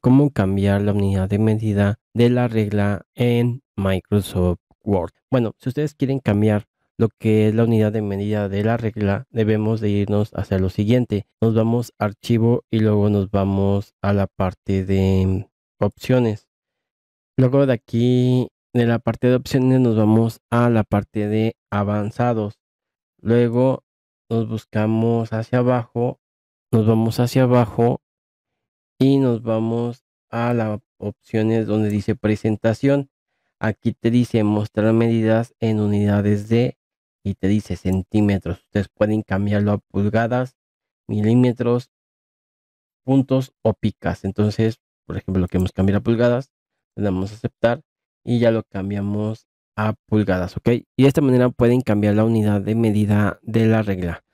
cómo cambiar la unidad de medida de la regla en Microsoft Word. Bueno, si ustedes quieren cambiar lo que es la unidad de medida de la regla, debemos de irnos hacia lo siguiente. Nos vamos a archivo y luego nos vamos a la parte de opciones. Luego de aquí, de la parte de opciones, nos vamos a la parte de avanzados. Luego nos buscamos hacia abajo, nos vamos hacia abajo y nos vamos a las opciones donde dice presentación. Aquí te dice mostrar medidas en unidades de y te dice centímetros. Ustedes pueden cambiarlo a pulgadas, milímetros, puntos o picas. Entonces, por ejemplo, lo queremos cambiar a pulgadas, le damos a aceptar y ya lo cambiamos a pulgadas, ¿ok? Y de esta manera pueden cambiar la unidad de medida de la regla.